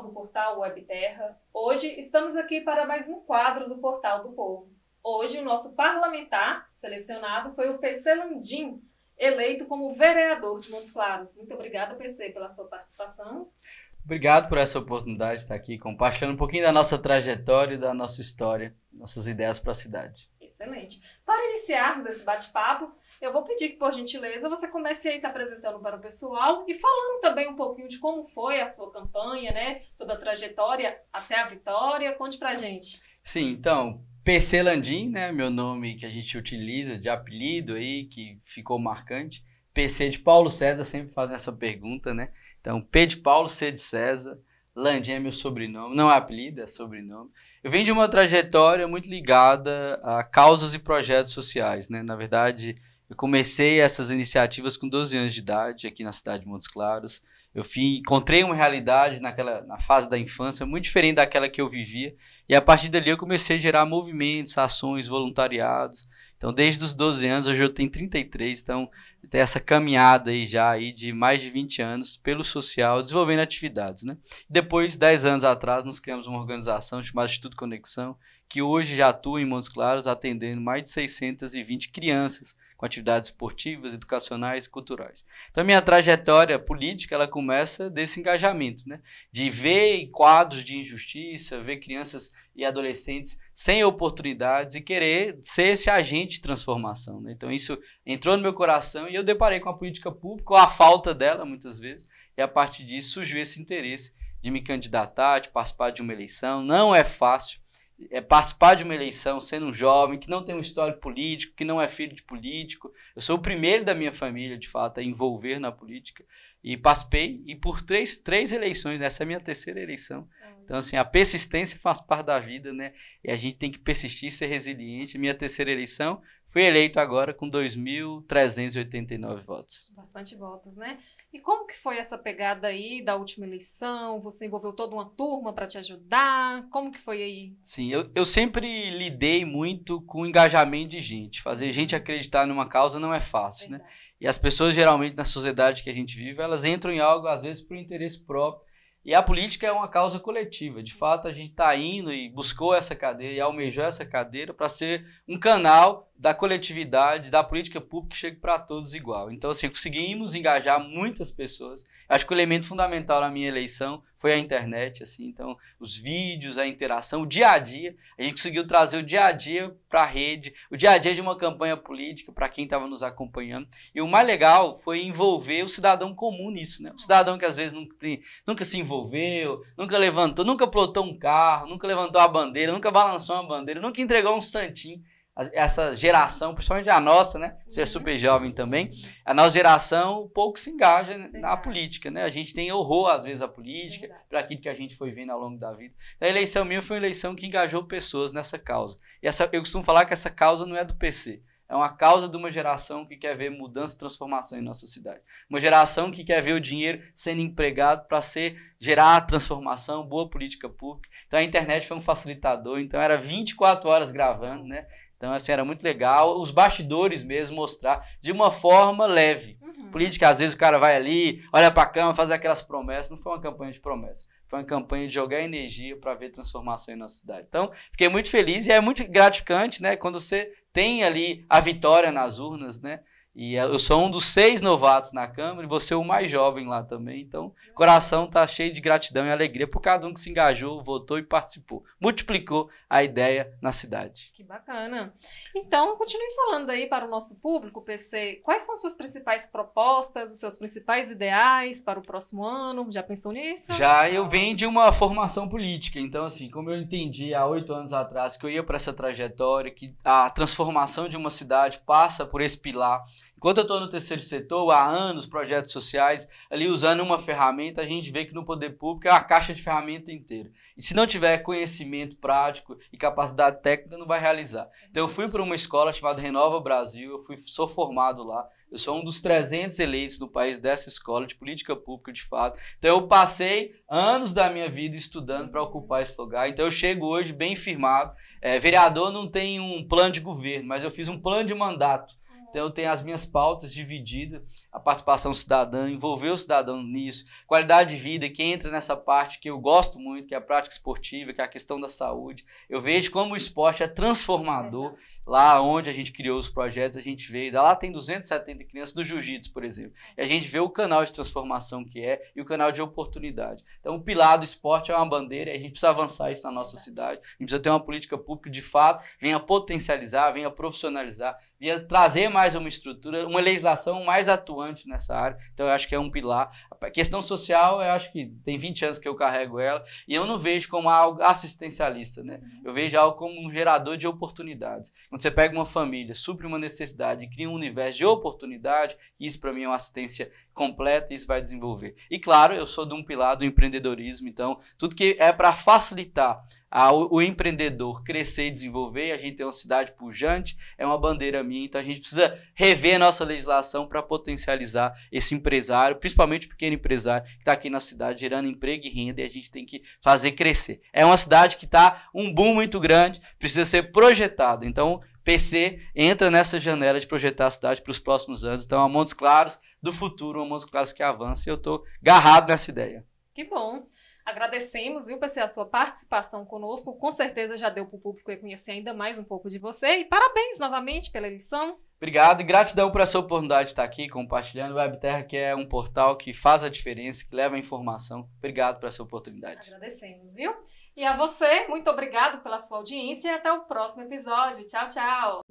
do portal Web Terra. Hoje estamos aqui para mais um quadro do Portal do Povo. Hoje o nosso parlamentar selecionado foi o PC Landim, eleito como vereador de Montes Claros. Muito obrigada, PC, pela sua participação. Obrigado por essa oportunidade de estar aqui compartilhando um pouquinho da nossa trajetória, da nossa história, nossas ideias para a cidade. Excelente. Para iniciarmos esse bate-papo, eu vou pedir que, por gentileza, você comece aí se apresentando para o pessoal e falando também um pouquinho de como foi a sua campanha, né? Toda a trajetória até a vitória. Conte pra gente. Sim, então, PC Landim, né? Meu nome que a gente utiliza de apelido aí, que ficou marcante. PC de Paulo César, sempre faz essa pergunta, né? Então, P de Paulo, C de César. Landim é meu sobrenome, não é apelido, é sobrenome. Eu venho de uma trajetória muito ligada a causas e projetos sociais, né? Na verdade, eu comecei essas iniciativas com 12 anos de idade, aqui na cidade de Montes Claros. Eu fui, encontrei uma realidade naquela, na fase da infância muito diferente daquela que eu vivia. E a partir dali eu comecei a gerar movimentos, ações, voluntariados. Então, desde os 12 anos, hoje eu tenho 33, então tem essa caminhada aí já aí de mais de 20 anos pelo social, desenvolvendo atividades, né? Depois, 10 anos atrás, nós criamos uma organização chamada Instituto Conexão, que hoje já atua em Montes Claros, atendendo mais de 620 crianças com atividades esportivas, educacionais e culturais. Então, a minha trajetória política ela começa desse engajamento, né? de ver quadros de injustiça, ver crianças e adolescentes sem oportunidades e querer ser esse agente de transformação. Né? Então, isso entrou no meu coração e eu deparei com a política pública, ou a falta dela, muitas vezes, e a partir disso surgiu esse interesse de me candidatar, de participar de uma eleição. Não é fácil é, participar de uma eleição sendo um jovem, que não tem um histórico político, que não é filho de político. Eu sou o primeiro da minha família, de fato, a envolver na política. E participei, e por três, três eleições, né? essa é a minha terceira eleição. Então, assim, a persistência faz parte da vida, né? E a gente tem que persistir, ser resiliente. Minha terceira eleição, Fui eleito agora com 2.389 votos. Bastante votos, né? E como que foi essa pegada aí da última eleição? Você envolveu toda uma turma para te ajudar? Como que foi aí? Sim, eu, eu sempre lidei muito com o engajamento de gente. Fazer gente acreditar numa causa não é fácil, né? Verdade. né? E as pessoas, geralmente, na sociedade que a gente vive, elas entram em algo, às vezes, por interesse próprio e a política é uma causa coletiva. De fato, a gente está indo e buscou essa cadeira e almejou essa cadeira para ser um canal da coletividade, da política pública que chegue para todos igual. Então, assim, conseguimos engajar muitas pessoas. Acho que o elemento fundamental na minha eleição foi a internet, assim. Então, os vídeos, a interação, o dia a dia. A gente conseguiu trazer o dia a dia para a rede, o dia a dia de uma campanha política para quem estava nos acompanhando. E o mais legal foi envolver o cidadão comum nisso, né? O cidadão que às vezes nunca, tem, nunca se envolveu, nunca levantou, nunca plotou um carro, nunca levantou a bandeira, nunca balançou uma bandeira, nunca entregou um santinho essa geração, principalmente a nossa, né? Você é uhum. super jovem também. A nossa geração pouco se engaja na política, né? A gente tem horror, às vezes, à política, para por aquilo que a gente foi vendo ao longo da vida. A eleição minha foi uma eleição que engajou pessoas nessa causa. E essa, eu costumo falar que essa causa não é do PC. É uma causa de uma geração que quer ver mudança e transformação em nossa cidade. Uma geração que quer ver o dinheiro sendo empregado para ser gerar transformação, boa política pública. Então a internet foi um facilitador, então era 24 horas gravando, né? Então, assim, era muito legal. Os bastidores mesmo mostrar de uma forma leve. Uhum. Política, às vezes, o cara vai ali, olha para a cama, faz aquelas promessas. Não foi uma campanha de promessas. Foi uma campanha de jogar energia para ver transformação em nossa cidade. Então, fiquei muito feliz e é muito gratificante, né? Quando você tem ali a vitória nas urnas, né? E é, eu sou um dos seis novatos na Câmara e você é o mais jovem lá também. Então, coração tá cheio de gratidão e alegria por cada um que se engajou, votou e participou. Multiplicou a ideia na cidade. Que bacana. Então, continue falando aí para o nosso público, PC. Quais são suas principais propostas, os seus principais ideais para o próximo ano? Já pensou nisso? Já, eu venho de uma formação política. Então, assim, como eu entendi há oito anos atrás que eu ia para essa trajetória, que a transformação de uma cidade passa por esse pilar Enquanto eu estou no terceiro setor, há anos, projetos sociais, ali usando uma ferramenta, a gente vê que no poder público é uma caixa de ferramenta inteira. E se não tiver conhecimento prático e capacidade técnica, não vai realizar. Então eu fui para uma escola chamada Renova Brasil, eu fui, sou formado lá, eu sou um dos 300 eleitos no país dessa escola de política pública, de fato. Então, eu passei anos da minha vida estudando para ocupar esse lugar. Então, eu chego hoje bem firmado. É, vereador não tem um plano de governo, mas eu fiz um plano de mandato. Então, eu tenho as minhas pautas divididas, a participação cidadã, envolver o cidadão nisso, qualidade de vida, que entra nessa parte que eu gosto muito, que é a prática esportiva, que é a questão da saúde. Eu vejo como o esporte é transformador. Lá onde a gente criou os projetos, a gente veio. Lá tem 270 crianças do jiu-jitsu, por exemplo. E a gente vê o canal de transformação que é e o canal de oportunidade. Então, o pilar do esporte é uma bandeira e a gente precisa avançar isso na nossa cidade. A gente precisa ter uma política pública de fato, venha potencializar, venha profissionalizar, venha trazer mais mais uma estrutura, uma legislação mais atuante nessa área. Então, eu acho que é um pilar. A questão social, eu acho que tem 20 anos que eu carrego ela e eu não vejo como algo assistencialista, né? Uhum. Eu vejo algo como um gerador de oportunidades. Quando você pega uma família, supre uma necessidade e cria um universo de oportunidade, isso para mim é uma assistência completa, isso vai desenvolver. E claro, eu sou de um pilar do empreendedorismo, então tudo que é para facilitar o empreendedor crescer e desenvolver, a gente tem uma cidade pujante, é uma bandeira minha, então a gente precisa rever a nossa legislação para potencializar esse empresário, principalmente o pequeno empresário que está aqui na cidade gerando emprego e renda e a gente tem que fazer crescer. É uma cidade que está um boom muito grande, precisa ser projetado. Então, PC entra nessa janela de projetar a cidade para os próximos anos. Então, a Montes Claros do futuro, a Montes Claros que avança e eu estou garrado nessa ideia. Que bom. Agradecemos, viu, PC, a sua participação conosco. Com certeza já deu para o público conhecer ainda mais um pouco de você. E parabéns novamente pela eleição. Obrigado e gratidão por essa oportunidade de estar aqui compartilhando. Webterra, que é um portal que faz a diferença, que leva a informação. Obrigado por essa oportunidade. Agradecemos, viu? E a você, muito obrigado pela sua audiência e até o próximo episódio. Tchau, tchau.